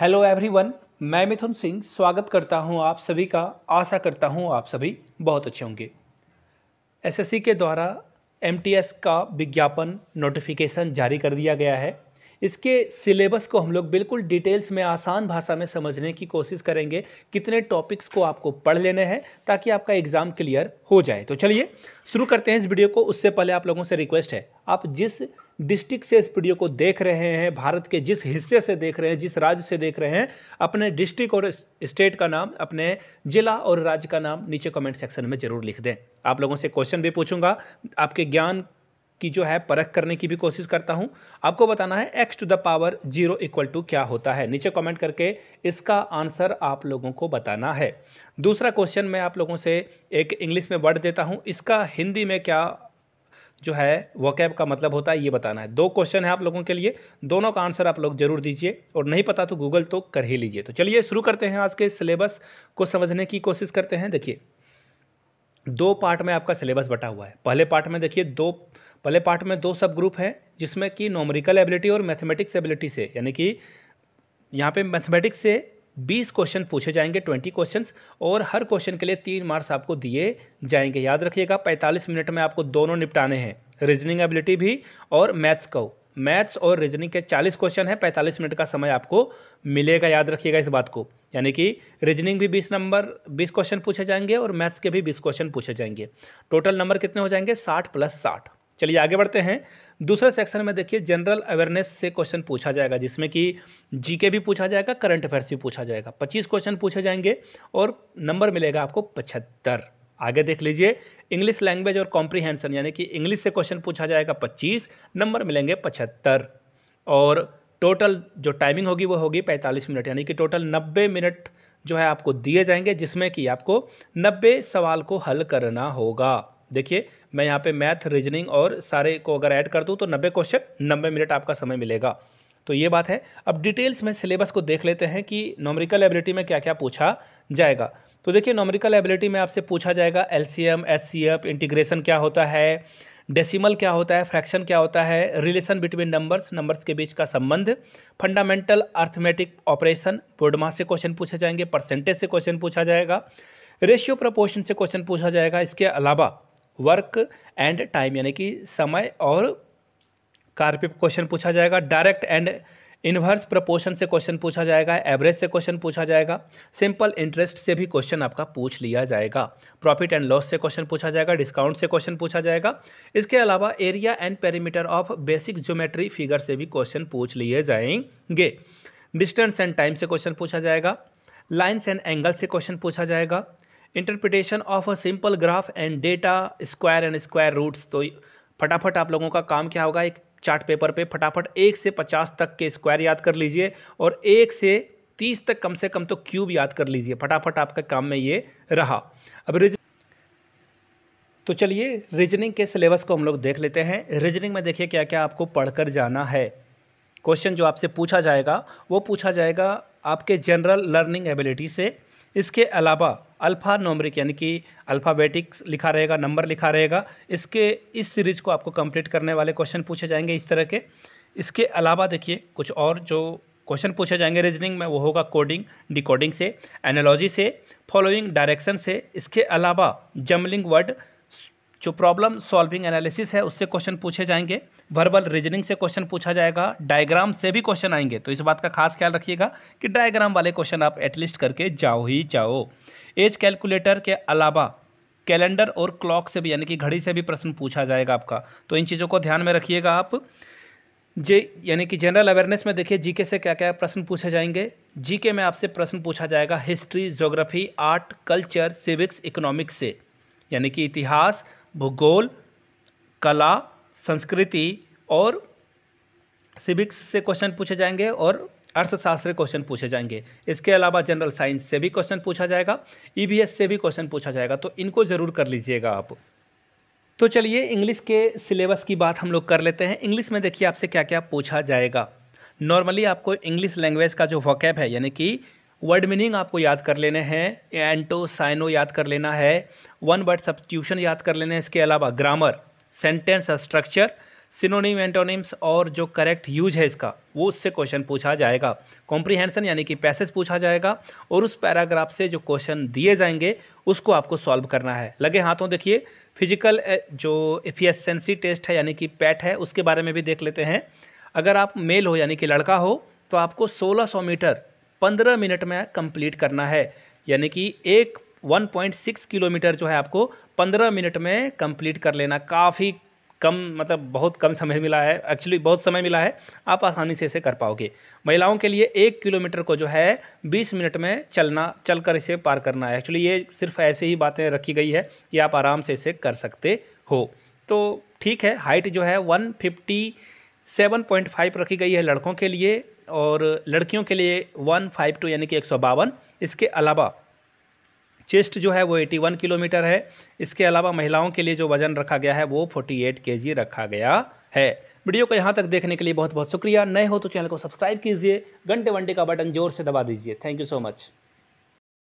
hello everyone मैं मिथुन सिंह स्वागत करता हूं आप सभी का आशा करता हूं आप सभी बहुत अच्छे होंगे एसएससी के द्वारा एमटीएस का विज्ञापन नोटिफिकेशन जारी कर दिया गया है इसके सिलेबस को हम लोग बिल्कुल डिटेल्स में आसान भाषा में समझने की कोशिश करेंगे कितने टॉपिक्स को आपको पढ़ लेने हैं ताकि आपका एग्ज़ाम क्लियर हो जाए तो चलिए शुरू करते हैं इस वीडियो को उससे पहले आप लोगों से रिक्वेस्ट है आप जिस डिस्ट्रिक्ट से इस वीडियो को देख रहे हैं भारत के जिस हिस्से से देख रहे हैं जिस राज्य से देख रहे हैं अपने डिस्ट्रिक्ट और स्टेट का नाम अपने जिला और राज्य का नाम नीचे कमेंट सेक्शन में जरूर लिख दें आप लोगों से क्वेश्चन भी पूछूंगा आपके ज्ञान की जो है परख करने की भी कोशिश करता हूं आपको बताना है X to the power zero equal to क्या होता है नीचे कमेंट करके इसका आंसर आप लोगों को बताना है दूसरा क्वेश्चन मैं आप लोगों से एक इंग्लिश में वर्ड देता हूं इसका हिंदी में क्या जो है वोकैब का मतलब होता है ये बताना है दो क्वेश्चन है आप लोगों के लिए दोनों का आंसर आप लोग जरूर दीजिए और नहीं पता तो गूगल तो कर ही लीजिए तो चलिए शुरू करते हैं आज के सिलेबस को समझने की कोशिश करते हैं देखिए दो पार्ट में आपका सिलेबस बटा हुआ है पहले पार्ट में देखिए दो पहले पार्ट में दो सब ग्रुप हैं जिसमें कि नोमरिकल एबिलिटी और मैथमेटिक्स एबिलिटी से यानी कि यहाँ पे मैथमेटिक्स से 20 क्वेश्चन पूछे जाएंगे 20 क्वेश्चंस और हर क्वेश्चन के लिए तीन मार्क्स आपको दिए जाएंगे याद रखिएगा 45 मिनट में आपको दोनों निपटाने हैं रीजनिंग एबिलिटी भी और मैथ्स को मैथ्स और रीजनिंग के 40 क्वेश्चन हैं 45 मिनट का समय आपको मिलेगा याद रखिएगा इस बात को यानी कि रीजनिंग भी 20 नंबर 20 क्वेश्चन पूछे जाएंगे और मैथ्स के भी 20 क्वेश्चन पूछे जाएंगे टोटल नंबर कितने हो जाएंगे 60 प्लस 60 चलिए आगे बढ़ते हैं दूसरे सेक्शन में देखिए जनरल अवेयरनेस से क्वेश्चन पूछा जाएगा जिसमें कि जीके भी पूछा जाएगा करंट अफेयर्स भी पूछा जाएगा पच्चीस क्वेश्चन पूछे जाएंगे और नंबर मिलेगा आपको पचहत्तर आगे देख लीजिए इंग्लिश लैंग्वेज और कॉम्प्रीहेंसन यानी कि इंग्लिश से क्वेश्चन पूछा जाएगा पच्चीस नंबर मिलेंगे पचहत्तर और टोटल जो टाइमिंग होगी वो होगी पैंतालीस मिनट यानी कि टोटल नब्बे मिनट जो है आपको दिए जाएंगे जिसमें कि आपको नब्बे सवाल को हल करना होगा देखिए मैं यहाँ पे मैथ रीजनिंग और सारे को अगर ऐड कर दूँ तो नब्बे क्वेश्चन नब्बे मिनट आपका समय मिलेगा तो ये बात है अब डिटेल्स में सिलेबस को देख लेते हैं कि नॉमरिकल एबिलिटी में क्या क्या पूछा जाएगा तो देखिए नॉमरिकल एबिलिटी में आपसे पूछा जाएगा L C M C F integration क्या होता है डेसिमल क्या होता है फ्रैक्शन क्या होता है रिलेशन बिटवीन नंबर्स नंबर्स के बीच का संबंध फंडामेंटल अर्थमेटिक ऑपरेशन बोर्डमा से क्वेश्चन पूछे जाएंगे परसेंटेज से क्वेश्चन पूछा जाएगा रेशियो प्रपोर्शन से क्वेश्चन पूछा जाएगा इसके अलावा वर्क एंड टाइम यानी कि समय और कार्य पे क्वेश्चन पूछा जाएगा डायरेक्ट एंड इन्वर्स प्रपोर्शन से क्वेश्चन पूछा जाएगा एवरेज से क्वेश्चन पूछा जाएगा सिंपल इंटरेस्ट से भी क्वेश्चन आपका पूछ लिया जाएगा प्रॉफिट एंड लॉस से क्वेश्चन पूछा जाएगा डिस्काउंट से क्वेश्चन पूछा जाएगा इसके अलावा area and perimeter of basic geometry figure से भी क्वेश्चन पूछ लिए जाएंगे डिस्टेंस एंड टाइम से क्वेश्चन पूछा जाएगा लाइन्स एंड एंगल से क्वेश्चन पूछा जाएगा interpretation of a simple graph and data square and square roots तो फटाफट आप लोगों का काम क्या होगा एक चार्ट पेपर पे फटाफट एक से पचास तक के स्क्वायर याद कर लीजिए और एक से तीस तक कम से कम तो क्यूब याद कर लीजिए फटाफट आपका काम में ये रहा अब रिज तो चलिए रीजनिंग के सिलेबस को हम लोग देख लेते हैं रीजनिंग में देखिए क्या क्या आपको पढ़कर जाना है क्वेश्चन जो आपसे पूछा जाएगा वो पूछा जाएगा आपके जनरल लर्निंग एबिलिटी से इसके अलावा अल्फ़ा नोमरिक यानी कि अल्फ़ाबेटिक्स लिखा रहेगा नंबर लिखा रहेगा इसके इस सीरीज़ को आपको कंप्लीट करने वाले क्वेश्चन पूछे जाएंगे इस तरह के इसके अलावा देखिए कुछ और जो क्वेश्चन पूछे जाएंगे रीजनिंग में वो होगा कोडिंग डिकोडिंग से एनालॉजी से फॉलोइंग डायरेक्शन से इसके अलावा जम्बलिंग वर्ड जो प्रॉब्लम सॉल्विंग एनालिसिस है उससे क्वेश्चन पूछे जाएंगे वर्बल रीजनिंग से क्वेश्चन पूछा जाएगा डायग्राम से भी क्वेश्चन आएंगे तो इस बात का खास ख्याल रखिएगा कि डायग्राम वाले क्वेश्चन आप एटलीस्ट करके जाओ ही जाओ एज कैलकुलेटर के अलावा कैलेंडर और क्लॉक से भी यानी कि घड़ी से भी प्रश्न पूछा जाएगा आपका तो इन चीज़ों को ध्यान में रखिएगा आप जे यानी कि जनरल अवेयरनेस में देखिए जीके से क्या क्या प्रश्न पूछे जाएंगे जीके में आपसे प्रश्न पूछा जाएगा history geography art culture civics economics से यानी कि इतिहास भूगोल कला संस्कृति और सिविक्स से क्वेश्चन पूछे जाएंगे और अर्थशास्त्र क्वेश्चन पूछे जाएंगे इसके अलावा जनरल साइंस से भी क्वेश्चन पूछा जाएगा ई e से भी क्वेश्चन पूछा जाएगा तो इनको ज़रूर कर लीजिएगा आप तो चलिए इंग्लिश के सिलेबस की बात हम लोग कर लेते हैं इंग्लिश में देखिए आपसे क्या क्या पूछा जाएगा नॉर्मली आपको इंग्लिश लैंग्वेज का जो वॉकैप है यानी कि वर्ड मीनिंग आपको याद कर लेने हैं एंटो साइनो याद कर लेना है वन वर्ड सब्सटीट्यूशन याद कर लेने हैं इसके अलावा grammar sentence structure synonym antonyms और जो करेक्ट यूज है इसका वो उससे क्वेश्चन पूछा जाएगा कॉम्प्रीहेंसन यानी कि पैसेज पूछा जाएगा और उस पैराग्राफ से जो क्वेश्चन दिए जाएंगे उसको आपको सॉल्व करना है लगे हाथों देखिए फिजिकल जो एफियसेंसी टेस्ट है यानी कि पैट है उसके बारे में भी देख लेते हैं अगर आप मेल हो यानी कि लड़का हो तो आपको सोलह मीटर पंद्रह मिनट में कम्प्लीट करना है यानी कि एक 1.6 किलोमीटर जो है आपको 15 मिनट में कंप्लीट कर लेना काफ़ी कम मतलब बहुत कम समय मिला है एक्चुअली बहुत समय मिला है आप आसानी से इसे कर पाओगे महिलाओं के लिए एक किलोमीटर को जो है बीस मिनट में चलना चल कर इसे पार करना है एक्चुअली ये सिर्फ ऐसे ही बातें रखी गई है कि आप आराम से इसे कर सकते हो तो ठीक है हाइट जो है one fifty seven point five रखी गई है लड़कों के लिए और लड़कियों के लिए वन फाइव टू यानी कि एक सौ बावन इसके अलावा चेस्ट जो है वो 81 किलोमीटर है इसके अलावा महिलाओं के लिए जो वजन रखा गया है वो 48 एट रखा गया है वीडियो को यहाँ तक देखने के लिए बहुत बहुत शुक्रिया नए हो तो चैनल को सब्सक्राइब कीजिए घंटे वंटे का बटन जोर से दबा दीजिए थैंक यू सो मच